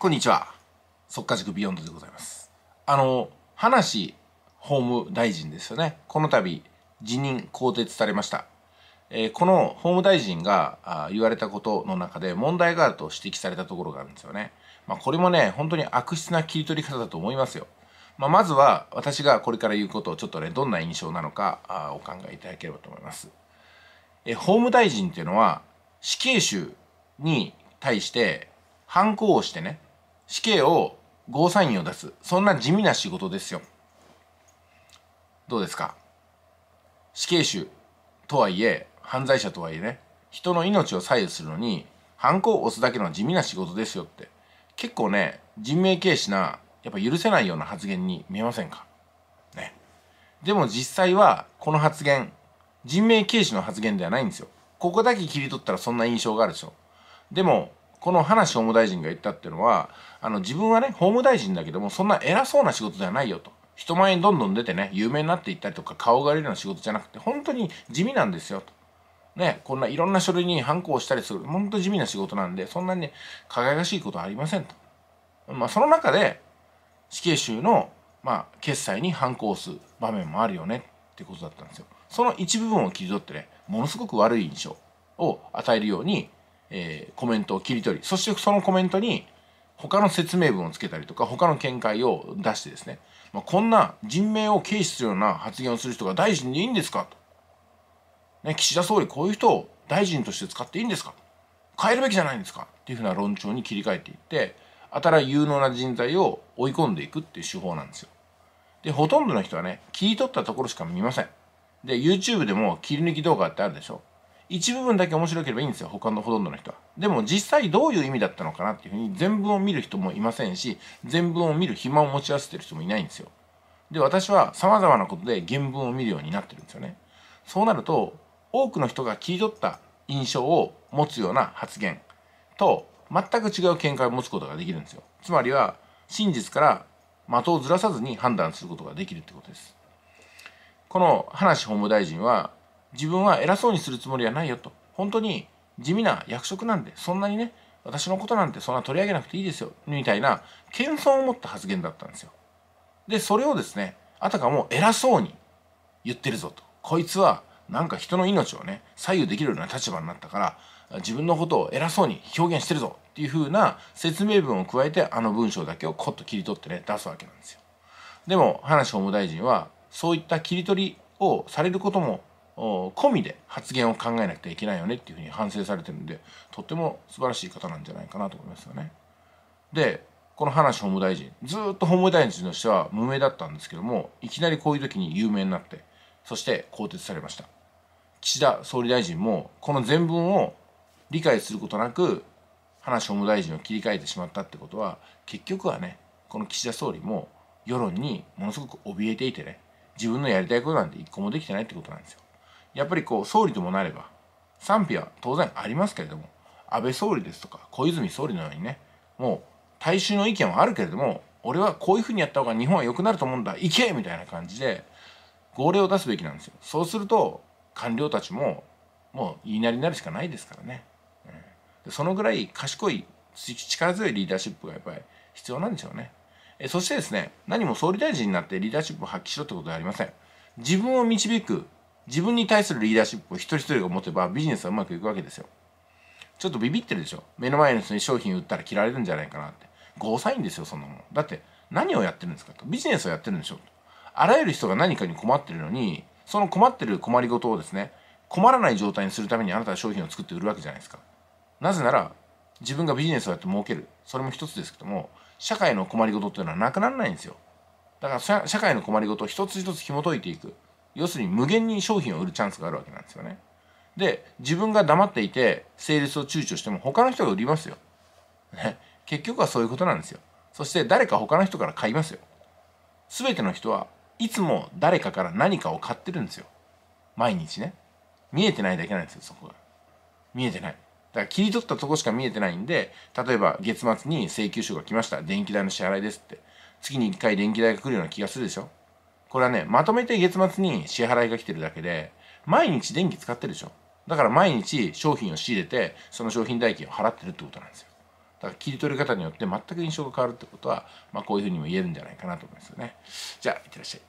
こんにちは。速稼塾ビヨンドでございます。あの、話、法務大臣ですよね。この度、辞任、更迭されました。えー、この法務大臣があ言われたことの中で問題があると指摘されたところがあるんですよね。まあ、これもね、本当に悪質な切り取り方だと思いますよ。まあ、まずは、私がこれから言うことをちょっとね、どんな印象なのかあお考えいただければと思います。えー、法務大臣っていうのは、死刑囚に対して、反抗をしてね、死刑をゴーサインを出すそんな地味な仕事ですよどうですか死刑囚とはいえ犯罪者とはいえね人の命を左右するのに犯行を押すだけの地味な仕事ですよって結構ね人命軽視なやっぱ許せないような発言に見えませんかねでも実際はこの発言人命軽視の発言ではないんですよここだけ切り取ったらそんな印象があるでしょでもこの話法務大臣が言ったっていうのはあの自分はね法務大臣だけどもそんな偉そうな仕事ではないよと人前にどんどん出てね有名になっていったりとか顔がいるような仕事じゃなくて本当に地味なんですよと。ね、こんないろんな書類に反抗したりする本当地味な仕事なんでそんなに、ね、輝かしいことはありませんと。まあ、その中で死刑囚の、まあ、決裁に反抗する場面もあるよねってことだったんですよ。その一部分を切り取ってねものすごく悪い印象を与えるようにえー、コメントを切り取りそしてそのコメントに他の説明文をつけたりとか他の見解を出してですね、まあ、こんな人命を軽視するような発言をする人が大臣でいいんですかと、ね、岸田総理こういう人を大臣として使っていいんですか変えるべきじゃないんですかっていうふうな論調に切り替えていって新有能な人材を追い込んでいくっていう手法なんですよ。でほとんどの人はね切り取ったところしか見ません。で YouTube でも切り抜き動画ってあるでしょ一部分だけ面白ければいいんですよ他のほとんどの人はでも実際どういう意味だったのかなっていうふうに全文を見る人もいませんし全文を見る暇を持ち合わせてる人もいないんですよで私は様々なことで原文を見るようになってるんですよねそうなると多くの人が切り取った印象を持つような発言と全く違う見解を持つことができるんですよつまりは真実から的をずらさずに判断することができるってことですこの話法務大臣は自分は偉そうにするつもりはないよと本当に地味な役職なんでそんなにね私のことなんてそんな取り上げなくていいですよみたいな謙遜を持った発言だったんですよでそれをですねあたかも偉そうに言ってるぞとこいつはなんか人の命をね左右できるような立場になったから自分のことを偉そうに表現してるぞっていう風な説明文を加えてあの文章だけをコッと切り取ってね出すわけなんですよでも話法務大臣はそういった切り取りをされることも込みで発言を考えなくてはいけないよねっていうふうに反省されてるんでとっても素晴らしい方なんじゃないかなと思いますよね。でこの話法務大臣ずっと法務大臣としては無名だったんですけどもいきなりこういう時に有名になってそして更迭されました岸田総理大臣もこの全文を理解することなく話法務大臣を切り替えてしまったってことは結局はねこの岸田総理も世論にものすごく怯えていてね自分のやりたいことなんて一個もできてないってことなんですよ。やっぱりこう総理ともなれば賛否は当然ありますけれども安倍総理ですとか小泉総理のようにねもう大衆の意見はあるけれども俺はこういうふうにやった方が日本は良くなると思うんだ行けみたいな感じで号令を出すべきなんですよそうすると官僚たちももう言いなりになるしかないですからね、うん、そのぐらい賢い力強いリーダーシップがやっぱり必要なんでしょうねえそしてですね何も総理大臣になってリーダーシップを発揮しろってことではありません自分を導く自分に対するリーダーシップを一人一人が持てばビジネスはうまくいくわけですよ。ちょっとビビってるでしょ。目の前の人に商品売ったら切られるんじゃないかなって。ゴーサインですよ、そんなもん。だって何をやってるんですかと。ビジネスをやってるんでしょと。あらゆる人が何かに困ってるのに、その困ってる困りごとをですね、困らない状態にするためにあなたは商品を作って売るわけじゃないですか。なぜなら、自分がビジネスをやって儲ける。それも一つですけども、社会の困りごとっていうのはなくならないんですよ。だから社会の困りごとを一つ一つ紐解いていく。要するに無限に商品を売るチャンスがあるわけなんですよね。で自分が黙っていて成立を躊躇しても他の人が売りますよ。ね、結局はそういうことなんですよ。そして誰か他の人から買いますよ。全ての人はいつも誰かから何かを買ってるんですよ。毎日ね。見えてないだけなんですよ、そこが。見えてない。だから切り取ったとこしか見えてないんで、例えば月末に請求書が来ました。電気代の支払いですって。月に1回電気代が来るような気がするでしょこれはね、まとめて月末に支払いが来てるだけで、毎日電気使ってるでしょ。だから毎日商品を仕入れて、その商品代金を払ってるってことなんですよ。だから切り取り方によって全く印象が変わるってことは、まあこういうふうにも言えるんじゃないかなと思いますよね。じゃあ、いってらっしゃい。